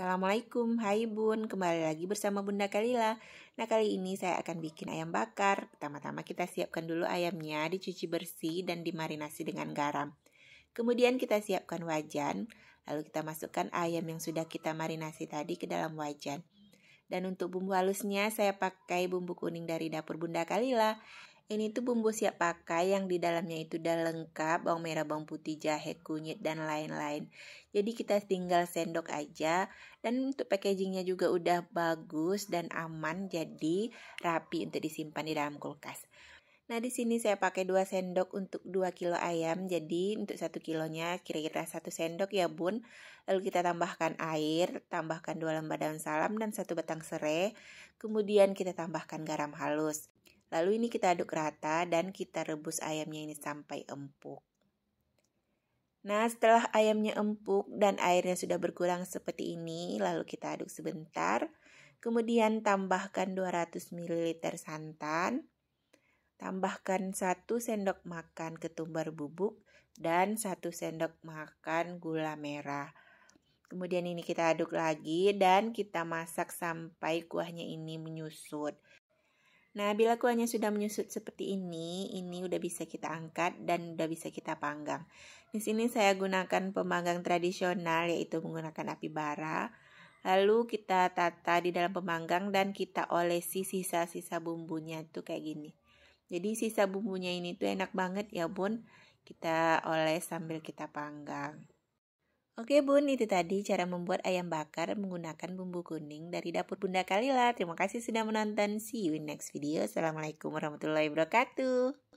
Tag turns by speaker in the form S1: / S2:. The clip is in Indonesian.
S1: Assalamualaikum, hai bun, kembali lagi bersama Bunda Kalila Nah kali ini saya akan bikin ayam bakar Pertama-tama kita siapkan dulu ayamnya, dicuci bersih dan dimarinasi dengan garam Kemudian kita siapkan wajan Lalu kita masukkan ayam yang sudah kita marinasi tadi ke dalam wajan Dan untuk bumbu halusnya saya pakai bumbu kuning dari dapur Bunda Kalila ini tuh bumbu siap pakai yang di dalamnya itu udah lengkap, bawang merah, bawang putih, jahe, kunyit, dan lain-lain. Jadi kita tinggal sendok aja. Dan untuk packagingnya juga udah bagus dan aman, jadi rapi untuk disimpan di dalam kulkas. Nah, di sini saya pakai 2 sendok untuk 2 kilo ayam. Jadi, untuk 1 kilonya kira-kira 1 sendok ya, Bun. Lalu kita tambahkan air, tambahkan 2 lembar daun salam dan 1 batang serai. Kemudian kita tambahkan garam halus. Lalu ini kita aduk rata dan kita rebus ayamnya ini sampai empuk. Nah, setelah ayamnya empuk dan airnya sudah berkurang seperti ini, lalu kita aduk sebentar. Kemudian tambahkan 200 ml santan. Tambahkan 1 sendok makan ketumbar bubuk dan 1 sendok makan gula merah. Kemudian ini kita aduk lagi dan kita masak sampai kuahnya ini menyusut. Nah, bila kuahnya sudah menyusut seperti ini, ini udah bisa kita angkat dan udah bisa kita panggang. Di sini saya gunakan pemanggang tradisional yaitu menggunakan api bara. Lalu kita tata di dalam pemanggang dan kita olesi sisa-sisa bumbunya tuh kayak gini. Jadi sisa bumbunya ini tuh enak banget ya bun. Kita oles sambil kita panggang. Oke bun, itu tadi cara membuat ayam bakar menggunakan bumbu kuning dari dapur Bunda Kalila. Terima kasih sudah menonton. See you in next video. Assalamualaikum warahmatullahi wabarakatuh.